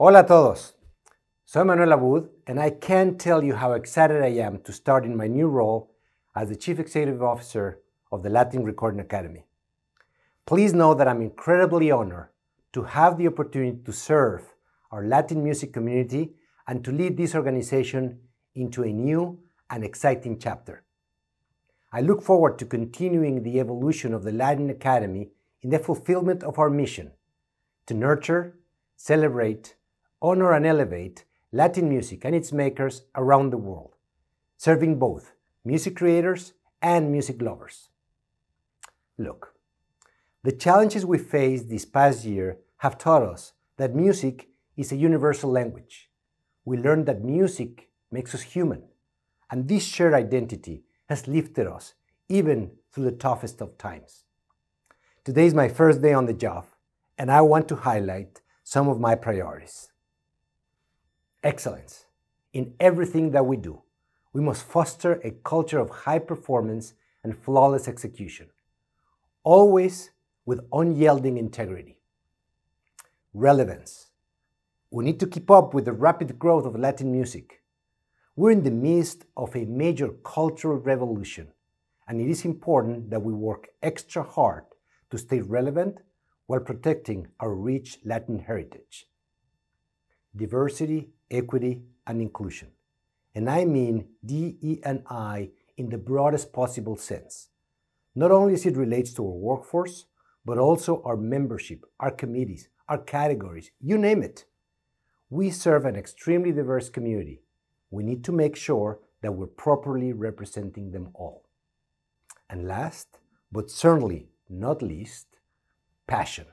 Hola a todos. Soy Manuel Abud, and I can't tell you how excited I am to start in my new role as the Chief Executive Officer of the Latin Recording Academy. Please know that I'm incredibly honored to have the opportunity to serve our Latin music community and to lead this organization into a new and exciting chapter. I look forward to continuing the evolution of the Latin Academy in the fulfillment of our mission to nurture, celebrate, honor and elevate Latin music and its makers around the world, serving both music creators and music lovers. Look, the challenges we faced this past year have taught us that music is a universal language. We learned that music makes us human, and this shared identity has lifted us even through the toughest of times. Today is my first day on the job, and I want to highlight some of my priorities excellence in everything that we do. We must foster a culture of high performance and flawless execution, always with unyielding integrity. Relevance. We need to keep up with the rapid growth of Latin music. We're in the midst of a major cultural revolution, and it is important that we work extra hard to stay relevant while protecting our rich Latin heritage diversity, equity, and inclusion. And I mean DE&I in the broadest possible sense, not only as it relates to our workforce, but also our membership, our committees, our categories, you name it. We serve an extremely diverse community. We need to make sure that we're properly representing them all. And last, but certainly not least, passion.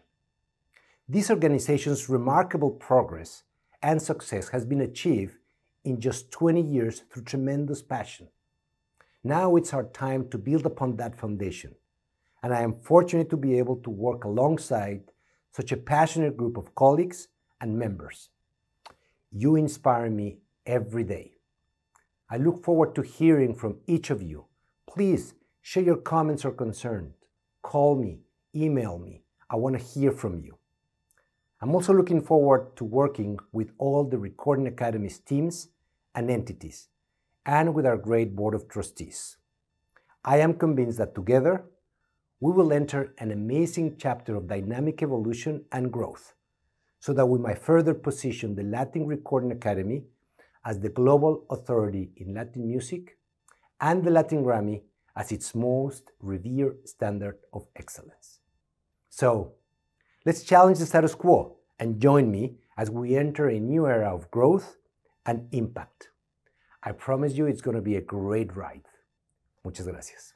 This organizations' remarkable progress and success has been achieved in just 20 years through tremendous passion. Now it's our time to build upon that foundation, and I am fortunate to be able to work alongside such a passionate group of colleagues and members. You inspire me every day. I look forward to hearing from each of you. Please share your comments or concerns. Call me, email me. I want to hear from you. I'm also looking forward to working with all the Recording Academy's teams and entities, and with our great Board of Trustees. I am convinced that together, we will enter an amazing chapter of dynamic evolution and growth, so that we might further position the Latin Recording Academy as the global authority in Latin music and the Latin Grammy as its most revered standard of excellence. So, let's challenge the status quo and join me as we enter a new era of growth and impact. I promise you it's going to be a great ride. Muchas gracias.